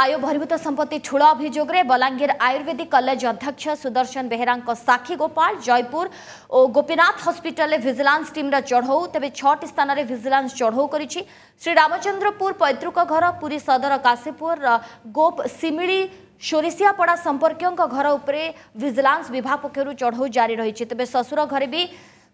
ଆୟ ବହିର୍ଭୂତ ସମ୍ପତ୍ତି ଠୁଳ ଅଭିଯୋଗରେ ବଲାଙ୍ଗୀର ଆୟୁର୍ବେଦିକ କଲେଜ ଅଧ୍ୟକ୍ଷ ସୁଦର୍ଶନ ବେହେରାଙ୍କ ସାକ୍ଷୀ ଗୋପାଳ ଜୟପୁର ଓ ଗୋପୀନାଥ ହସ୍ପିଟାଲରେ ଭିଜିଲାନ୍ସ ଟିମ୍ର ଚଢ଼ଉ ତେବେ ଛଅଟି ସ୍ଥାନରେ ଭିଜିଲାନ୍ସ ଚଢ଼ଉ କରିଛି ଶ୍ରୀରାମଚନ୍ଦ୍ରପୁର ପୈତୃକ ଘର ପୁରୀ ସଦର କାଶୀପୁର ଗୋପ ସିମିଳି ସୋରିସିଆପଡ଼ା ସମ୍ପର୍କୀୟଙ୍କ ଘର ଉପରେ ଭିଜିଲାନ୍ସ ବିଭାଗ ପକ୍ଷରୁ ଚଢ଼ଉ ଜାରି ରହିଛି ତେବେ ଶ୍ୱଶୁର ଘରେ ବି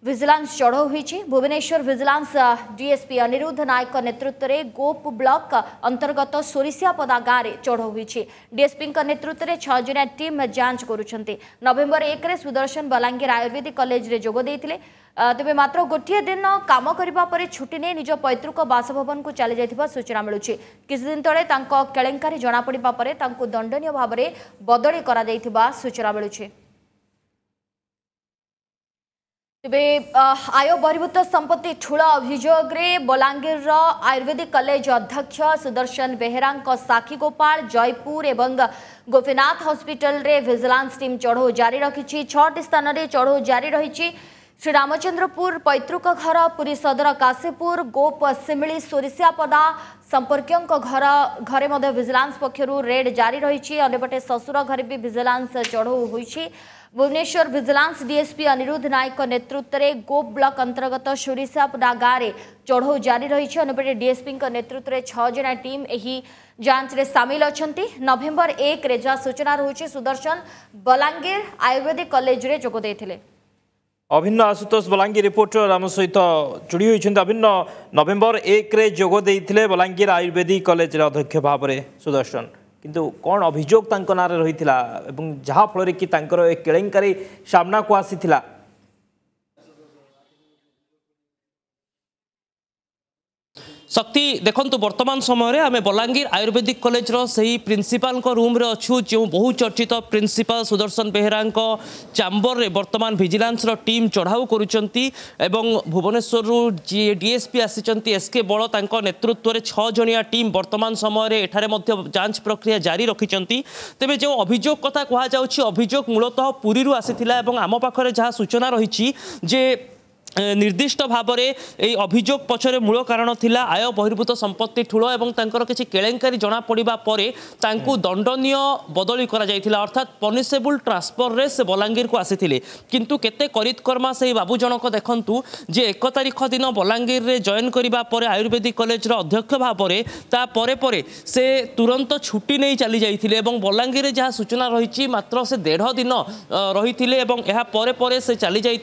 ଭିଜିଲାନ୍ସ ଚଢ଼ଉ ହୋଇଛି ଭୁବନେଶ୍ୱର ଭିଜିଲାନ୍ସ ଡିଏସ୍ପି ଅନିରୁଦ୍ଧ ନାୟକଙ୍କ ନେତୃତ୍ୱରେ ଗୋପ ବ୍ଲକ ଅନ୍ତର୍ଗତ ସୋରିସିଆପଦା ଗାଁରେ ଚଢ଼ଉ ହୋଇଛି ଡିଏସ୍ପିଙ୍କ ନେତୃତ୍ୱରେ ଛଅ ଜଣିଆ ଟିମ୍ ଯାଞ୍ଚ କରୁଛନ୍ତି ନଭେମ୍ବର ଏକରେ ସୁଦର୍ଶନ ବଲାଙ୍ଗୀର ଆୟୁର୍ବେଦିକ କଲେଜରେ ଯୋଗ ଦେଇଥିଲେ ତେବେ ମାତ୍ର ଗୋଟିଏ ଦିନ କାମ କରିବା ପରେ ଛୁଟି ନେଇ ନିଜ ପୈତୃକ ବାସଭବନକୁ ଚାଲିଯାଇଥିବା ସୂଚନା ମିଳୁଛି କିଛିଦିନ ତଳେ ତାଙ୍କ କେଳେଙ୍କାରୀ ଜଣାପଡ଼ିବା ପରେ ତାଙ୍କୁ ଦଣ୍ଡନୀୟ ଭାବରେ ବଦଳି କରାଯାଇଥିବା ସୂଚନା ମିଳୁଛି ତେବେ ଆୟ ବହିର୍ଭୂତ ସମ୍ପତ୍ତି ଠୁଳ ଅଭିଯୋଗରେ ବଲାଙ୍ଗୀରର ଆୟୁର୍ବେଦିକ କଲେଜ ଅଧ୍ୟକ୍ଷ ସୁଦର୍ଶନ ବେହେରାଙ୍କ ସାକ୍ଷୀ ଗୋପାଳ ଜୟପୁର ଏବଂ ଗୋପୀନାଥ ହସ୍ପିଟାଲରେ ଭିଜିଲାନ୍ସ ଟିମ୍ ଚଢ଼ଉ ଜାରି ରଖିଛି ଛଅଟି ସ୍ଥାନରେ ଚଢ଼ଉ ଜାରି ରହିଛି श्री रामचंद्रपुर पैतृक घर पुरी सदर काशीपुर गोप सिमिली सोरीसियापदा संपर्क घर घरे भिजिलांस पक्षर रेड जारी रही अंपटे शशुर घर भी भिजिलांस चढ़ऊ हो भुवनेश्वर भिजिलांस डीएसपी अनिरुद्ध नायक नेतृत्व में गोप ब्लक अंतर्गत सोरीसापदा गाँव में चढ़ऊ जारी रही अंपटे डीएसपी नेतृत्व में छजना टीम यही जांच में सामिल अच्छा नवेम्बर एक सूचना रोचे सुदर्शन बलांगीर आयुर्वेदिक कलेज जोगद অভিন্ন আশুতোষ বলাঙ্গীর রিপোর্টর আম সহিত যোড়ি হয়েছেন অভিন্ন নভেম্বর একরে যোগ দিয়ে বলাঙ্গীর আয়ুর্বেদিক কলেজের অধ্যক্ষ ভাবে সুদর্শন কিন্তু কোণ অভিযোগ তাঁর নাঁরে রয়েছে এবং যাফলের কি তাঁর কেলেঙ্কারি সামনাকু আসি ଶକ୍ତି ଦେଖନ୍ତୁ ବର୍ତ୍ତମାନ ସମୟରେ ଆମେ ବଲାଙ୍ଗୀର ଆୟୁର୍ବେଦିକ କଲେଜର ସେହି ପ୍ରିନ୍ସିପାଲଙ୍କ ରୁମ୍ରେ ଅଛୁ ଯେଉଁ ବହୁ ଚର୍ଚ୍ଚିତ ପ୍ରିନ୍ସିପାଲ ସୁଦର୍ଶନ ବେହେରାଙ୍କ ଚାମ୍ବରରେ ବର୍ତ୍ତମାନ ଭିଜିଲାନ୍ସର ଟିମ୍ ଚଢ଼ାଉ କରୁଛନ୍ତି ଏବଂ ଭୁବନେଶ୍ୱରରୁ ଯିଏ ଡିଏସ୍ପି ଆସିଛନ୍ତି ଏସ୍ କେ ବଳ ତାଙ୍କ ନେତୃତ୍ୱରେ ଛଅ ଜଣିଆ ଟିମ୍ ବର୍ତ୍ତମାନ ସମୟରେ ଏଠାରେ ମଧ୍ୟ ଯାଞ୍ଚ ପ୍ରକ୍ରିୟା ଜାରି ରଖିଛନ୍ତି ତେବେ ଯେଉଁ ଅଭିଯୋଗ କଥା କୁହାଯାଉଛି ଅଭିଯୋଗ ମୂଳତଃ ପୁରୀରୁ ଆସିଥିଲା ଏବଂ ଆମ ପାଖରେ ଯାହା ସୂଚନା ରହିଛି ଯେ নির্দিষ্ট ভাবে এই অভিযোগ পছরে মূল কারণ লা আয় বহির্ভূত সম্পত্তি ঠুল এবং তাঁর কিছু কেলেঙ্কারি জনাপড়া পরে তাঁকু দণ্ডনীয় বদলি করা যাই অর্থাৎ পনিসেবল ট্রান্সফর্রে সে বলাঙ্গীর আসিলে কিন্তু কেতে করিতকর্মা সেই বাবু জনক দেখন্তু যে এক তারিখ দিন বলাঙ্গীরে জয়েন করা পরে আয়ুর্বেদিক কলেজর অধ্যক্ষ ভাবে তাপরে পরে সে তুরন্ত ছুটি নিয়ে চালি যাই এবং বলাঙ্গীরে যা সূচনা রয়েছে মাত্র সে দেড় দিন রয়েছে এবং এরপরে পরে সে চালি যাই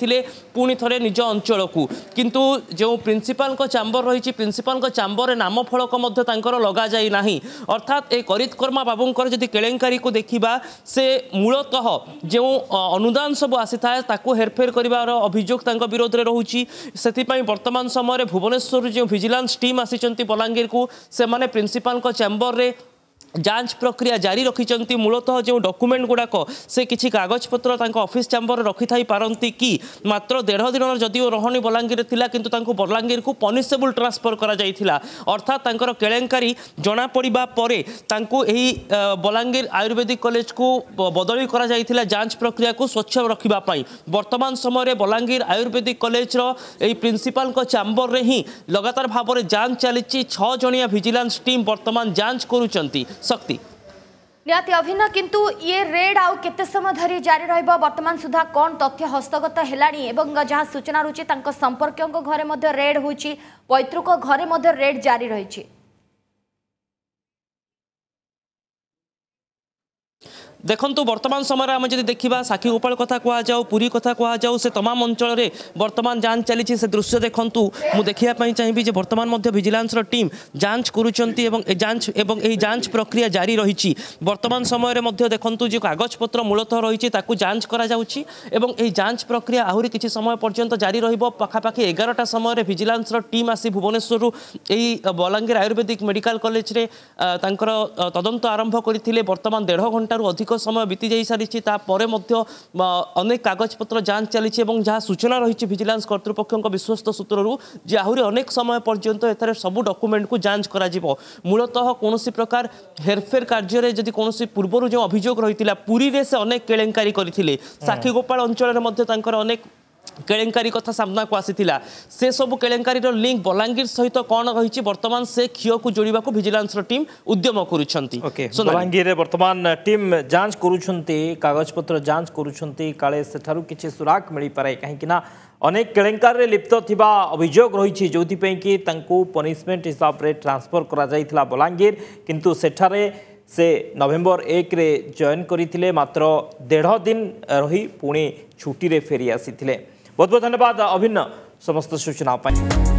পুঁথরে নিজ অঞ্চল ଅଞ୍ଚଳକୁ କିନ୍ତୁ ଯେଉଁ ପ୍ରିନ୍ସିପାଲଙ୍କ ଚାମ୍ବର ରହିଛି ପ୍ରିନ୍ସିପାଲଙ୍କ ଚାମ୍ବରରେ ନାମ ଫଳକ ମଧ୍ୟ ତାଙ୍କର ଲଗାଯାଇ ନାହିଁ ଅର୍ଥାତ୍ ଏ କରିତକର୍ମା ବାବୁଙ୍କର ଯଦି କେଳେଙ୍କାରୀକୁ ଦେଖିବା ସେ ମୂଳତଃ ଯେଉଁ ଅନୁଦାନ ସବୁ ଆସିଥାଏ ତାକୁ ହେରଫେର କରିବାର ଅଭିଯୋଗ ତାଙ୍କ ବିରୋଧରେ ରହୁଛି ସେଥିପାଇଁ ବର୍ତ୍ତମାନ ସମୟରେ ଭୁବନେଶ୍ୱରରୁ ଯେଉଁ ଭିଜିଲାନ୍ସ ଟିମ୍ ଆସିଛନ୍ତି ବଲାଙ୍ଗୀରକୁ ସେମାନେ ପ୍ରିନ୍ସିପାଲଙ୍କ ଚାମ୍ବରରେ যাঞ্চ প্রক্রিয়া জারি রাখিছেন মূলত যে ডকুমেন্ট গুড়াক সে কিছু কাগজপত্র তাঁর অফিস চেম্বর রক্ষি পারতি কি মাত্র দেড় দিনর যদিও রহণি বলাঙ্গীরে লা কিন্তু তাঁর বলাঙ্গীরকু পনিসেবল ট্রান্সফর করা যাই অর্থাৎ তাঁর কেলেঙ্কারি জনাপড়া পরে তাঁকু এই বলাঙ্গীর আয়ুর্বেদিক কলেজকু বদলি করা যাই যাঞ্চ প্রক্রিয়া স্বচ্ছ রাখা বর্তমান সময়ে বলাঙ্গীর আয়ুর্বেদিক কলেজর এই প্রিন্সিপাল চেম্বরের হি লগাতার ভাবে যাঞ্চ চালছে ছজিয়া ভিজিলান্স টিম বর্তমান যাঞ্চ করুচার શક્તિ નિહાતિ અભિન્ન કિંતુ યે રેડ આઉ કેતે સમય ધરી જારી રહીબ વર્તમાન સુધા કોણ તથ્ય હસ્તગત હેલાણી એવં જ્યાં સૂચના રહી તાંક સંપર્કીય ઘરે મધ્ય રેડ હોઈଛି પૈતૃક ઘરે મધ્ય રેડ જારી રહીଛି ଦେଖନ୍ତୁ ବର୍ତ୍ତମାନ ସମୟରେ ଆମେ ଯଦି ଦେଖିବା ସାକ୍ଷୀ ଗୋପାଳ କଥା କୁହାଯାଉ ପୁରୀ କଥା କୁହାଯାଉ ସେ ତମାମ ଅଞ୍ଚଳରେ ବର୍ତ୍ତମାନ ଯାଞ୍ଚ ଚାଲିଛି ସେ ଦୃଶ୍ୟ ଦେଖନ୍ତୁ ମୁଁ ଦେଖିବା ପାଇଁ ଚାହିଁବି ଯେ ବର୍ତ୍ତମାନ ମଧ୍ୟ ଭିଜିଲାନ୍ସର ଟିମ୍ ଯାଞ୍ଚ କରୁଛନ୍ତି ଏବଂ ଏ ଯାଞ୍ଚ ଏବଂ ଏହି ଯାଞ୍ଚ ପ୍ରକ୍ରିୟା ଜାରି ରହିଛି ବର୍ତ୍ତମାନ ସମୟରେ ମଧ୍ୟ ଦେଖନ୍ତୁ ଯେ କାଗଜପତ୍ର ମୂଳତଃ ରହିଛି ତାକୁ ଯାଞ୍ଚ କରାଯାଉଛି ଏବଂ ଏହି ଯାଞ୍ଚ ପ୍ରକ୍ରିୟା ଆହୁରି କିଛି ସମୟ ପର୍ଯ୍ୟନ୍ତ ଜାରି ରହିବ ପାଖାପାଖି ଏଗାରଟା ସମୟରେ ଭିଜିଲାନ୍ସର ଟିମ୍ ଆସି ଭୁବନେଶ୍ୱରରୁ ଏହି ବଲାଙ୍ଗୀର ଆୟୁର୍ବେଦିକ ମେଡ଼ିକାଲ କଲେଜରେ ତାଙ୍କର ତଦନ୍ତ ଆରମ୍ଭ କରିଥିଲେ ବର୍ତ୍ତମାନ ଦେଢ଼ ଘଣ୍ଟାରୁ ଅଧିକ ଅଧିକ ସମୟ ବିତି ଯାଇସାରିଛି ତାପରେ ମଧ୍ୟ ଅନେକ କାଗଜପତ୍ର ଯାଞ୍ଚ ଚାଲିଛି ଏବଂ ଯାହା ସୂଚନା ରହିଛି ଭିଜିଲାନ୍ସ କର୍ତ୍ତୃପକ୍ଷଙ୍କ ବିଶ୍ୱସ୍ତ ସୂତ୍ରରୁ ଯେ ଆହୁରି ଅନେକ ସମୟ ପର୍ଯ୍ୟନ୍ତ ଏଠାରେ ସବୁ ଡକୁମେଣ୍ଟକୁ ଯାଞ୍ଚ କରାଯିବ ମୂଳତଃ କୌଣସି ପ୍ରକାର ହେରଫେର କାର୍ଯ୍ୟରେ ଯଦି କୌଣସି ପୂର୍ବରୁ ଯେଉଁ ଅଭିଯୋଗ ରହିଥିଲା ପୁରୀରେ ସେ ଅନେକ କେଳେଙ୍କାରୀ କରିଥିଲେ ସାକ୍ଷୀଗୋପାଳ ଅଞ୍ଚଳରେ ମଧ୍ୟ ତାଙ୍କର ଅନେକ केलेंकारी कथा सामना को आसी से सब केलेंकारी लिंक बलांगीर सहित कौन रही बर्तमान से क्षय को जोड़ा भिजिलांस टीम उद्यम कर बलांगीर बर्तमान टीम जांच करगजपत जांच करेठू कि सुराग मिल पाए कहीं अनेक के लिप्त थिबा अभोग रही जो कि पनीशमेंट हिसाब से ट्रांसफर कर बलांगीर किंतु सेठारे से नवेम्बर एक जयन करते मात्र देढ़ दिन रही पुणी छुट्टी फेरी आसी बहुत बहुत धन्यवाद अभिन्न समस्त सूचना